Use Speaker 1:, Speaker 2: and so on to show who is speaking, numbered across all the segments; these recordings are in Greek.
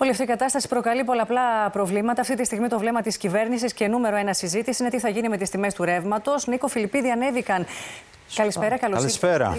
Speaker 1: Όλη αυτή η κατάσταση προκαλεί πολλαπλά προβλήματα. Αυτή τη στιγμή το βλέμμα της κυβέρνησης και νούμερο ένα συζήτηση είναι τι θα γίνει με τις τιμές του ρεύματος. Νίκο Φιλιππίδη ανέβηκαν Καλησπέρα, καλώς ήρθατε.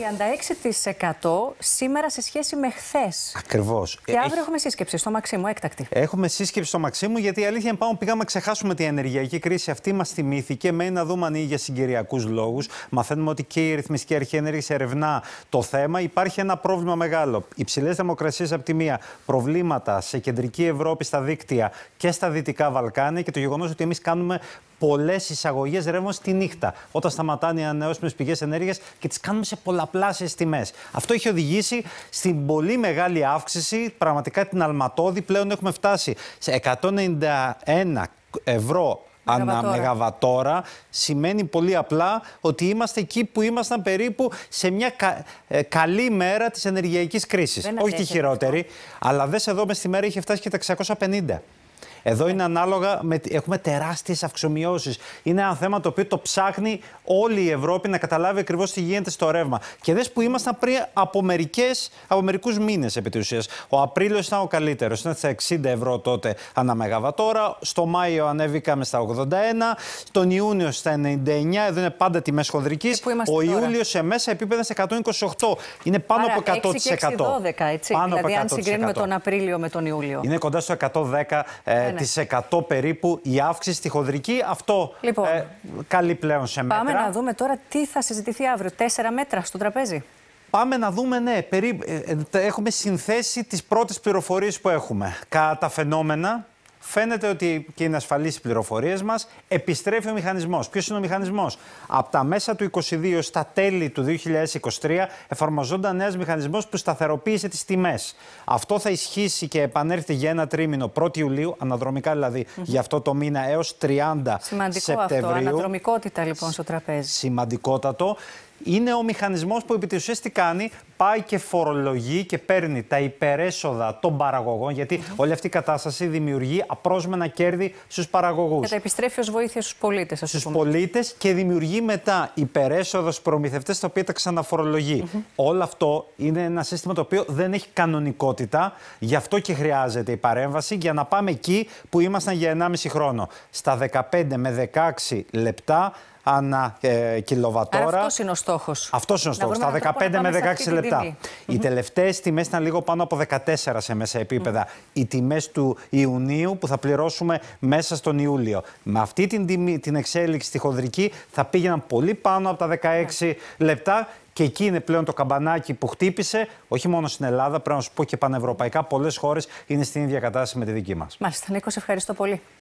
Speaker 1: 36% σήμερα σε σχέση με χθες. Ακριβώς. Και ε, αύριο έχουμε σύσκεψη στο Μαξίμου, έκτακτη. Έχουμε σύσκεψη στο Μαξίμου, γιατί η αλήθεια είναι πάνω πήγαμε να ξεχάσουμε την ενεργειακή κρίση. Αυτή μας θυμήθηκε. Μένει να δούμε αν είναι για συγκυριακούς λόγους. Μαθαίνουμε ότι και η ρυθμιστική αρχή ενέργειας ερευνά το θέμα. Υπάρχει ένα πρόβλημα μεγάλο. Υψηλές δημοκρασίε από τη μία, προβλήματα σε κεντρική Ευρώπη στα δίκτυα και στα δυτικά Βαλκάνια και το γεγονός ότι εμείς κάνουμε πολλές εισαγωγές ρεύματο τη νύχτα. Όταν σταματάνε οι ανανεώσιμες πηγές ενέργειας και τις κάνουμε σε πολλαπλάσιες τιμές. Αυτό έχει οδηγήσει στην πολύ μεγάλη αύξηση, πραγματικά την αλματώδη. Πλέον έχουμε φτάσει σε 191 ευρώ ανά μεγαβατόρα. Σημαίνει πολύ απλά ότι είμαστε εκεί που ήμασταν περίπου σε μια ε, καλή μέρα της ενεργειακής κρίσης. Όχι τη χειρότερη, αλλά δες εδώ μες στη μέρα είχε φτάσει και τα 650. Εδώ είναι ανάλογα, με, έχουμε τεράστιες αυξομοιώσεις. Είναι ένα θέμα το οποίο το ψάχνει όλη η Ευρώπη να καταλάβει ακριβώς τι γίνεται στο ρεύμα. Και δες που ήμασταν πριν από, από μερικούς μήνες επί της ουσίας. Ο Απρίλιος ήταν ο καλύτερος. Ήταν στα 60 ευρώ τότε ανά μεγαβατόρα. Στο Μάιο ανέβηκαμε στα 81. στον Ιούνιο στα 99. Εδώ είναι πάντα τιμές χονδρικής. Ε, ο Ιούλιος σε μέσα επίπεδα 128. Είναι πάνω από 100%. 6 και 6, 12, έτσι. δηλαδή, αν συγκρίνουμε τον Απρίλιο με τον Ιούλιο. Είναι κοντά στο 110 ε, 100 ναι, ναι. ε, περίπου η αύξηση στη χονδρική. Αυτό λοιπόν, ε, καλεί πλέον σε μέτρα. Πάμε να δούμε τώρα τι θα συζητηθεί αύριο. Τέσσερα μέτρα στο τραπέζι. Πάμε να δούμε, ναι, περί... Ε, ε, έχουμε συνθέσει τις πρώτες πληροφορίες που έχουμε. Κατά φαινόμενα, φαίνεται ότι και είναι ασφαλή οι πληροφορίες μας. Επιστρέφει ο μηχανισμός. Ποιος είναι ο μηχανισμός, Από τα μέσα του 2022, στα τέλη του 2023 εφαρμοζόταν ένα μηχανισμός που σταθεροποίησε τις τιμές. Αυτό θα ισχύσει και επανέρχεται για ένα τρίμηνο 1η Ιουλίου, αναδρομικά δηλαδή για αυτό το μήνα έως 30 Σημαντικό Σεπτεμβρίου. Αυτό, αναδρομικότητα λοιπόν στο τραπέζι. Σημαντικότατο είναι ο μηχανισμός που επί της ουσίας τι κάνει, πάει και φορολογεί και παίρνει τα υπερέσοδα των παραγωγών, γιατί όλη αυτή η κατάσταση δημιουργεί απρόσμενα κέρδη στους παραγωγούς. Και τα επιστρέφει ως βοήθεια στους πολίτες, ας Στους πολίτες και δημιουργεί μετά υπερέσοδα στους προμηθευτές, τα οποία τα ξαναφορολογεί. Όλο αυτό είναι ένα σύστημα το οποίο δεν έχει κανονικότητα, γι' αυτό και χρειάζεται η παρέμβαση για να πάμε εκεί που ήμασταν για 1,5 χρόνο. Στα 15 με 16 λεπτά ανά ε, κιλοβατόρα. αυτός είναι ο στόχος. Αυτός είναι ο στόχος, τα 15 με 16 λεπτά. Οι τελευταίες τιμές ήταν λίγο πάνω από 14 σε μέσα επίπεδα. Οι τιμές του Ιουνίου που θα πληρώσουμε μέσα στον Ιούλιο. Με αυτή την, τιμή, την εξέλιξη στη χονδρική θα πήγαιναν πολύ πάνω από τα 16 ναι. λεπτά και εκεί είναι πλέον το καμπανάκι που χτύπησε, όχι μόνο στην Ελλάδα, πρέπει να σου πω και πανευρωπαϊκά. Πολλές χώρες είναι στην ίδια κατάσταση με τη δική μας. Μάλιστα, Νίκος, ευχαριστώ πολύ.